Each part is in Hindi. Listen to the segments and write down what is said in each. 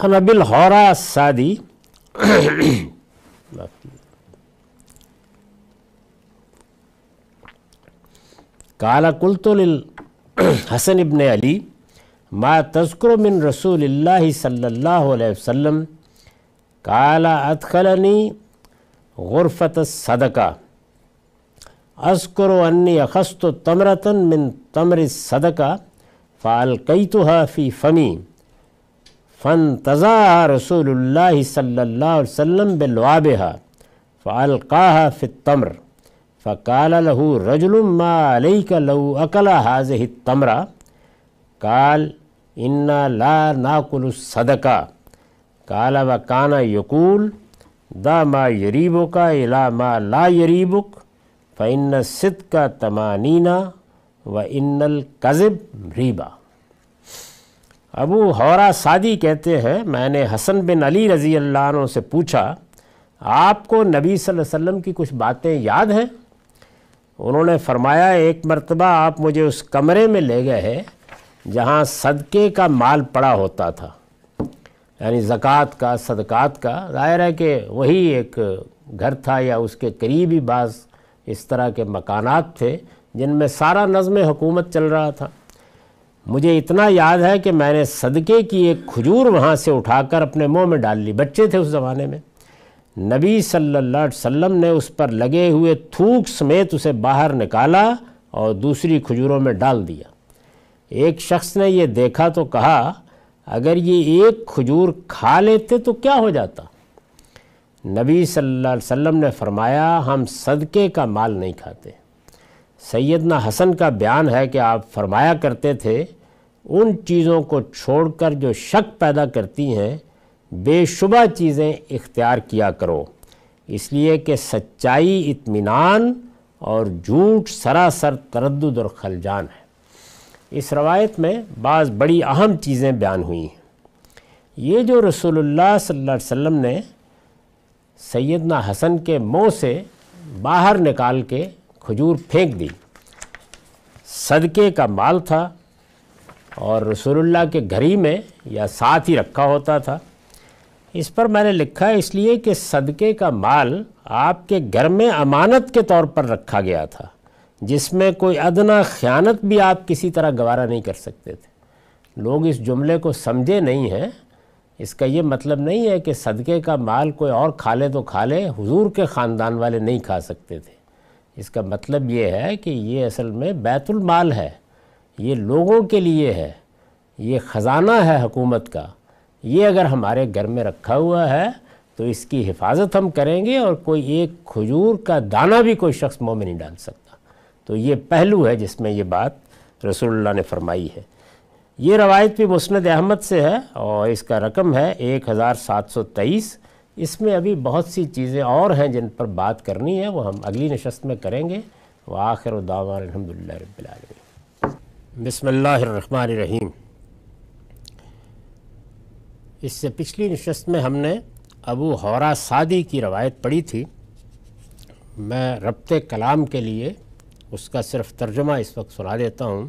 عن أبي الهراء السادي قال قلت للحسن بن علي ما تذكر من رسول الله صلى الله عليه وسلم قال أدخلني غرفة الصدقة أذكر أني أخذت تمرة من تمر الصدقة فألقيتها في فمي फ़न तज़ा रसूल सल्ला वसम फ़ालका फ़ितमर फ़काल लहू रजुलमालिक लहू अकल हाज तमरा काल इन्ना ला नाकुल सदका काल व काना यकूल दा मा यरीबो का इला मा ला यरीबुक फ़ सिद का तमानीना व इन्नल कज़ब रीबा अबू हौरा सादी कहते हैं मैंने हसन बिन अली रज़ी अल्लाह से पूछा आपको नबी वसल्लम की कुछ बातें याद हैं उन्होंने फरमाया एक मरतबा आप मुझे उस कमरे में ले गए हैं जहाँ सदक़े का माल पड़ा होता था यानी ज़क़़त का सदक़ात का ज़ाहिर है कि वही एक घर था या उसके करीब ही बाज़ इस तरह के मकानात थे जिनमें सारा नज़म हुकूमत चल रहा था मुझे इतना याद है कि मैंने सदक़े की एक खजूर वहाँ से उठाकर अपने मुंह में डाल ली बच्चे थे उस ज़माने में नबी सल्लल्लाहु अलैहि वसल्लम ने उस पर लगे हुए थूक समेत उसे बाहर निकाला और दूसरी खजूरों में डाल दिया एक शख्स ने यह देखा तो कहा अगर ये एक खजूर खा लेते तो क्या हो जाता नबी सल्लल्लाहु अलैहि वसल्लम ने फरमाया हम सदक़े का माल नहीं खाते सैदना हसन का बयान है कि आप फरमाया करते थे उन चीज़ों को छोड़कर जो शक पैदा करती हैं बेशुबा चीज़ें इख्तियार किया करो इसलिए कि सच्चाई इत्मीनान और झूठ सरासर तरद और खलजान है इस रवायत में बाज़ बड़ी अहम चीज़ें बयान हुई हैं ये जो सल्लल्लाहु अलैहि वसल्लम ने सैदना हसन के मुँह से बाहर निकाल के खजूर फेंक दी सदक़े का माल था और रसोल्ला के घर ही में या साथ ही रखा होता था इस पर मैंने लिखा इसलिए कि सदक़े का माल आपके घर में अमानत के तौर पर रखा गया था जिसमें कोई अदना खानत भी आप किसी तरह गवारा नहीं कर सकते थे लोग इस जुमले को समझे नहीं हैं इसका ये मतलब नहीं है कि सदक़े का माल कोई और खा ले तो खा ले हुजूर के ख़ानदान वाले नहीं खा सकते थे इसका मतलब ये है कि ये असल में बैतुल माल है ये लोगों के लिए है ये ख़ज़ाना है हकूमत का ये अगर हमारे घर में रखा हुआ है तो इसकी हिफाजत हम करेंगे और कोई एक खजूर का दाना भी कोई शख्स मुँह में नहीं डाल सकता तो ये पहलू है जिसमें ये बात रसूलुल्लाह ने फरमाई है ये रवायत भी मुस्ंद अहमद से है और इसका रकम है एक हज़ार सात सौ तेईस इसमें अभी बहुत सी चीज़ें और हैं जिन पर बात करनी है वो हम अगली नशस्त में करेंगे व आखिर दावा अलहमदिल्ला रबालमी बसमीम इससे पिछली नशस्त में हमने अबू हौरा सादी की रवायत पढ़ी थी मैं रबत कलाम के लिए उसका सिर्फ तर्जुमा इस वक्त सुना देता हूँ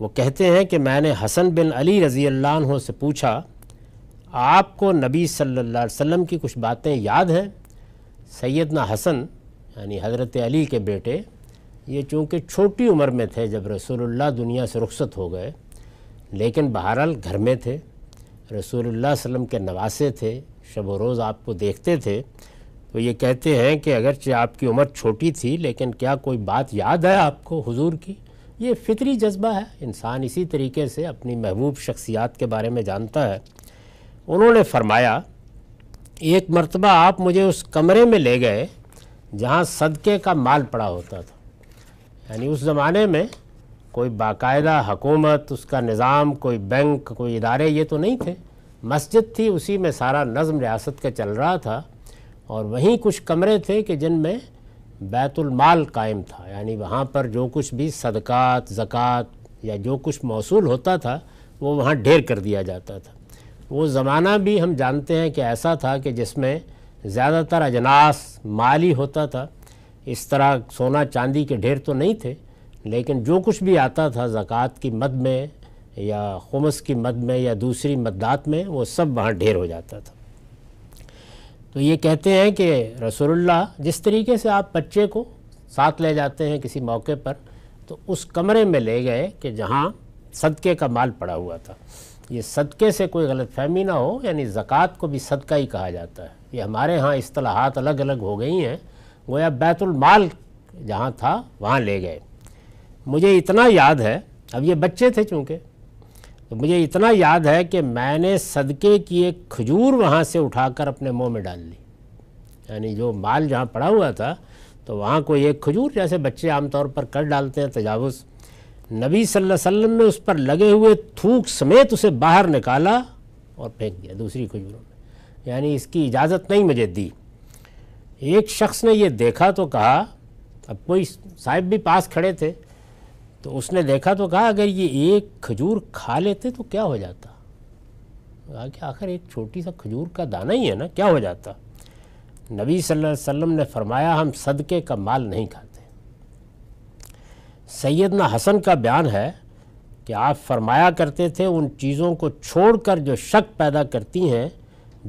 वो कहते हैं कि मैंने हसन बिन अली रज़ी अल्लाह से पूछा आपको नबी सल्लल्लाहु अलैहि वसल्लम की कुछ बातें याद हैं सैदना हसन यानी हज़रत अली के बेटे ये चूँकि छोटी उम्र में थे जब रसूलुल्लाह दुनिया से रुखसत हो गए लेकिन बहरहाल घर में थे रसूलुल्लाह वसम के नवासे थे शब रोज़ आपको देखते थे तो ये कहते हैं कि अगरचे आपकी उम्र छोटी थी लेकिन क्या कोई बात याद है आपको हुजूर की ये फितरी जज्बा है इंसान इसी तरीके से अपनी महबूब शख्सियात के बारे में जानता है उन्होंने फरमाया एक मरतबा आप मुझे उस कमरे में ले गए जहाँ सदक़े का माल पड़ा होता था यानी उस ज़माने में कोई बाकायदा हकूमत उसका निज़ाम कोई बैंक कोई इदारे ये तो नहीं थे मस्जिद थी उसी में सारा नज़म रियासत का चल रहा था और वहीं कुछ कमरे थे कि जिनमें बैतुलमाल कायम था यानी वहाँ पर जो कुछ भी सदक़ात ज़क़़त या जो कुछ मौसू होता था वो वहाँ ढेर कर दिया जाता था वो ज़माना भी हम जानते हैं कि ऐसा था कि जिसमें ज़्यादातर अजनास माली होता था इस तरह सोना चांदी के ढेर तो नहीं थे लेकिन जो कुछ भी आता था ज़क़़त की मद में या खुमस की मद में या दूसरी मददात में वो सब वहाँ ढेर हो जाता था तो ये कहते हैं कि रसोल्ला जिस तरीके से आप बच्चे को साथ ले जाते हैं किसी मौके पर तो उस कमरे में ले गए कि जहाँ सदक़े का माल पड़ा हुआ था ये सदक़े से कोई गलत फहमी ना हो यानी ज़क़़त को भी सदका ही कहा जाता है ये हमारे यहाँ असलाहत अलग अलग हो गई हैं गोया बैतुलमाल जहाँ था वहाँ ले गए मुझे इतना याद है अब ये बच्चे थे चूँकि तो मुझे इतना याद है कि मैंने सदके की एक खजूर वहाँ से उठाकर अपने मुंह में डाल ली यानी जो माल जहाँ पड़ा हुआ था तो वहाँ को एक खजूर जैसे बच्चे आमतौर पर कर डालते हैं तजावज़ नबी सल्लल्लाहु अलैहि वसल्लम ने उस पर लगे हुए थूक समेत उसे बाहर निकाला और फेंक दिया दूसरी खजूरों में यानी इसकी इजाज़त नहीं मुझे दी एक शख्स ने ये देखा तो कहा अब कोई साहिब भी पास खड़े थे तो उसने देखा तो कहा अगर ये एक खजूर खा लेते तो क्या हो जाता कहा कि आखिर एक छोटी सा खजूर का दाना ही है ना क्या हो जाता नबी सल्लल्लाहु अलैहि वसल्लम ने फरमाया हम सदके का माल नहीं खाते सैदना हसन का बयान है कि आप फरमाया करते थे उन चीज़ों को छोड़कर जो शक पैदा करती हैं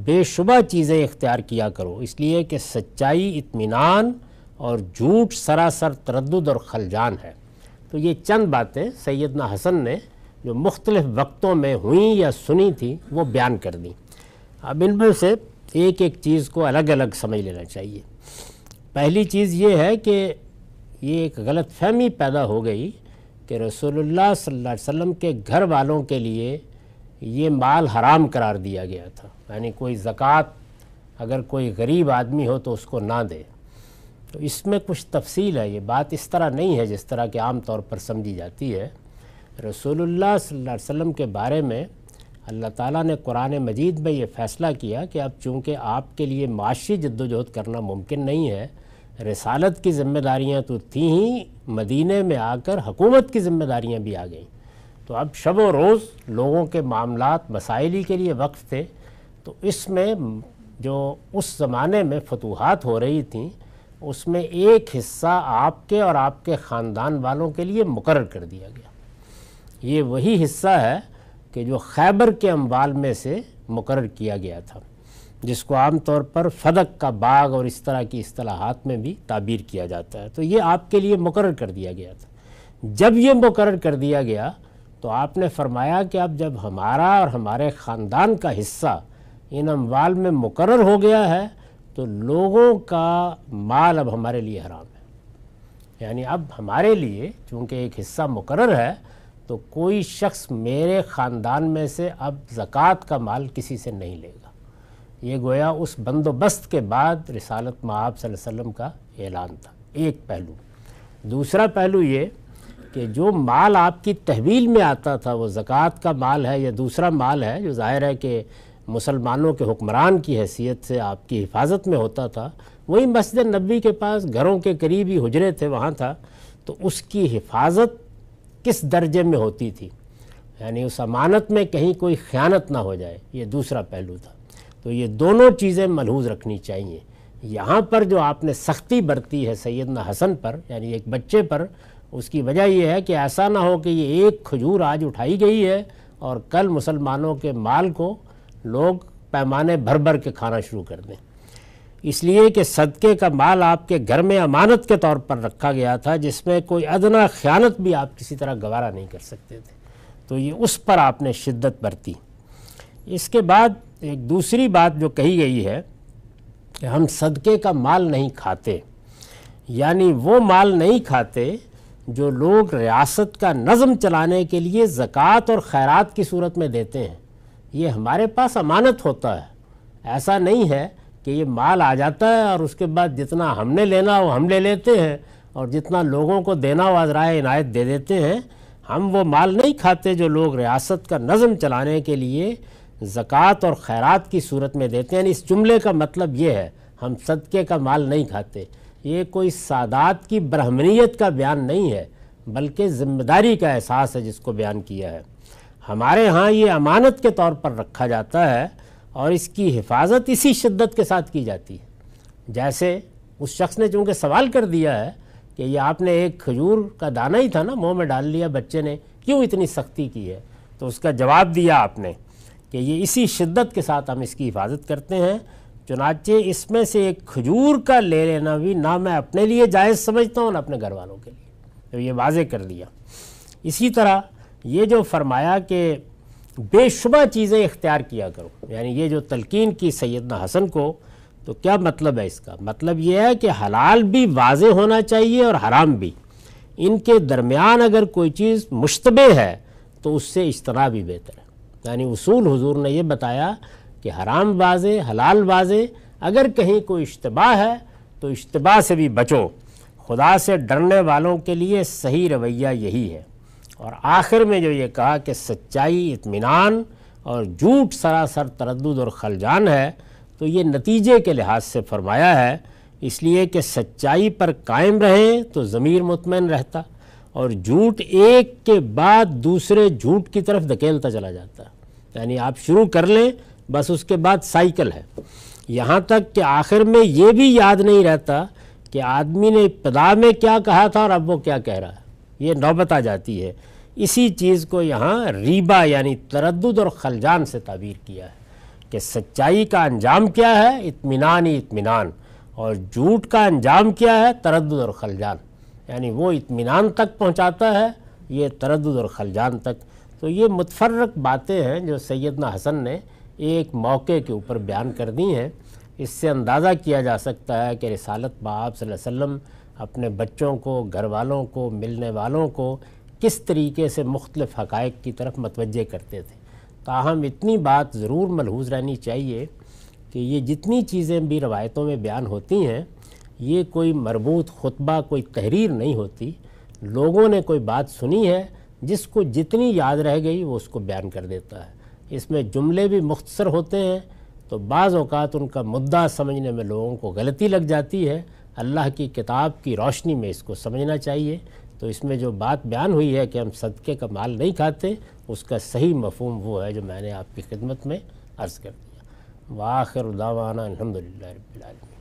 बेशुबा चीज़ें इख्तियार किया करो इसलिए कि सच्चाई इत्मीनान और झूठ सरासर तरद और खलजान है तो ये चंद बातें सैदना हसन ने जो मुख्तलिफ़ वक्तों में हुई या सुनी थी वो बयान कर दी अब इनमें से एक एक चीज़ को अलग अलग समझ लेना चाहिए पहली चीज़ ये है कि ये एक गलत फहमी पैदा हो गई कि रसोल्ला वसम के घर वालों के लिए ये माल हराम करार दिया गया था यानी कोई ज़क़़त अगर कोई गरीब आदमी हो तो उसको ना दे तो इसमें कुछ तफसील है ये बात इस तरह नहीं है जिस तरह के आम तौर पर समझी जाती है रसूलुल्लाह सल्लल्लाहु अलैहि वसल्लम के बारे में अल्लाह ताला ने कुरान मजीद में ये फ़ैसला किया कि अब चूँकि आपके लिए माशी जद्दोजहद करना मुमकिन नहीं है रिसालत की ज़िम्मेदारियाँ तो थी ही मदीने में आकर हुकूमत की ज़िम्मेदारियाँ भी आ गईं तो अब शब रोज़ लोगों के मामला मसाइली के लिए वक्त थे तो इसमें जो उस ज़माने में फतूहत हो रही थी उसमें एक हिस्सा आपके और आपके ख़ानदान वालों के लिए मुकर कर दिया गया ये वही हिस्सा है कि जो खैबर के अम्बाल में से मुकर किया गया था जिसको आम तौर पर फदक का बाग और इस तरह की असलाहत में भी ताबीर किया जाता है तो ये आपके लिए मुकर कर दिया गया था जब ये मुकर कर दिया गया तो आपने फरमाया कि अब जब हमारा और हमारे ख़ानदान का हिस्सा इन अमवाल में मुकर हो गया है तो लोगों का माल अब हमारे लिए हराम है यानी अब हमारे लिए चूँकि एक हिस्सा मुकर है तो कोई शख्स मेरे ख़ानदान में से अब ज़क़़त का माल किसी से नहीं लेगा ये गोया उस बंदोबस्त के बाद रिसालत माब आप का ऐलान था एक पहलू दूसरा पहलू ये कि जो माल आपकी तहवील में आता था वो ज़क़़त का माल है या दूसरा माल है जो ज़ाहिर है कि मुसलमानों के हुक्मरान की हैसियत से आपकी हिफाजत में होता था वही मस्जिद नबी के पास घरों के करीब ही हजरे थे वहाँ था तो उसकी हिफाजत किस दर्जे में होती थी यानी उस अमानत में कहीं कोई ख़यानत ना हो जाए ये दूसरा पहलू था तो ये दोनों चीज़ें मलहूज रखनी चाहिए यहाँ पर जो आपने सख्ती बरती है सैदना हसन पर यानी एक बच्चे पर उसकी वजह यह है कि ऐसा ना हो कि ये एक खजूर आज उठाई गई है और कल मुसलमानों के माल को लोग पैमाने भर भर के खाना शुरू कर दें इसलिए कि सदक़े का माल आपके घर में अमानत के तौर पर रखा गया था जिसमें कोई अदना ख़यानत भी आप किसी तरह गवारा नहीं कर सकते थे तो ये उस पर आपने शिद्दत बरती इसके बाद एक दूसरी बात जो कही गई है कि हम सदक़े का माल नहीं खाते यानी वो माल नहीं खाते जो लोग रियासत का नज़म चलाने के लिए ज़क़़त और खैरात की सूरत में देते हैं ये हमारे पास अमानत होता है ऐसा नहीं है कि ये माल आ जाता है और उसके बाद जितना हमने लेना हो हम ले लेते हैं और जितना लोगों को देना हो अजराए इनायत दे देते हैं हम वो माल नहीं खाते जो लोग रियासत का नज़म चलाने के लिए ज़क़़त और खैरात की सूरत में देते हैं इस जुमले का मतलब ये है हम सदक़े का माल नहीं खाते ये कोई सादात की ब्राह्मणियत का बयान नहीं है बल्कि ज़िम्मेदारी का एहसास है जिसको बयान किया है हमारे यहाँ ये अमानत के तौर पर रखा जाता है और इसकी हिफाजत इसी शिद्दत के साथ की जाती है जैसे उस शख्स ने चूँकि सवाल कर दिया है कि ये आपने एक खजूर का दाना ही था ना मुंह में डाल लिया बच्चे ने क्यों इतनी सख्ती की है तो उसका जवाब दिया आपने कि ये इसी शिद्दत के साथ हम इसकी हिफाजत करते हैं चुनाचे इसमें से एक खजूर का ले लेना भी ना मैं अपने लिए जायज़ समझता हूँ ना अपने घर वालों के लिए तो ये वाजे कर दिया इसी तरह ये जो फरमाया कि बेशुबा चीज़ें इख्तियार किया करो यानी ये जो तलकिन की सैदना हसन को तो क्या मतलब है इसका मतलब ये है कि हलाल भी वाज होना चाहिए और हराम भी इनके दरमियान अगर कोई चीज़ मुशतबे है तो उससे इजतना भी बेहतर है यानी उसूल हजूर ने यह बताया कि हराम वाजे हलाल वाजे अगर कहीं कोई इश्तबा है तो इश्तबा से भी बचो खुदा से डरने वालों के लिए सही रवैया यही है और आखिर में जो ये कहा कि सच्चाई इतमान और झूठ सरासर तरद और खलजान है तो ये नतीजे के लिहाज से फरमाया है इसलिए कि सच्चाई पर कायम रहें तो ज़मीर मुतमिन रहता और झूठ एक के बाद दूसरे झूठ की तरफ धकेलता चला जाता यानी आप शुरू कर लें बस उसके बाद साइकिल है यहाँ तक कि आखिर में ये भी याद नहीं रहता कि आदमी ने इब्तदा में क्या कहा था और अब वो क्या कह रहा है ये नौबत आ जाती है इसी चीज़ को यहाँ रीबा यानी तरद और खलजान से ताबीर किया है कि सच्चाई का अंजाम क्या है इतमान ही इतमान और झूठ का अंजाम क्या है तरद और खलजान यानी वो इतमान तक पहुँचाता है ये तरद और खलजान तक तो ये मुतफरक बातें हैं जो सैदना हसन ने एक मौके के ऊपर बयान कर दी हैं इससे अंदाज़ा किया जा सकता है कि रिसालत बाप वसम अपने बच्चों को घर वालों को मिलने वालों को किस तरीके से मुख्तफ़ हक़ की तरफ मतवजह करते थे ताहम इतनी बात ज़रूर मलहूज रहनी चाहिए कि ये जितनी चीज़ें भी रवायतों में बयान होती हैं ये कोई मरबूत खुतबा कोई तहरीर नहीं होती लोगों ने कोई बात सुनी है जिसको जितनी याद रह गई वो उसको बयान कर देता है इसमें जुमले भी मुख्तर होते हैं तो बाज़ अवत उनका मुद्दा समझने में लोगों को गलती लग जाती है अल्लाह की किताब की रोशनी में इसको समझना चाहिए तो इसमें जो बात बयान हुई है कि हम सदक़े का माल नहीं खाते उसका सही मफहम वो है जो मैंने आपकी खिदमत में अर्ज़ कर दिया वाखिर उदावाना अलहमदिल्ला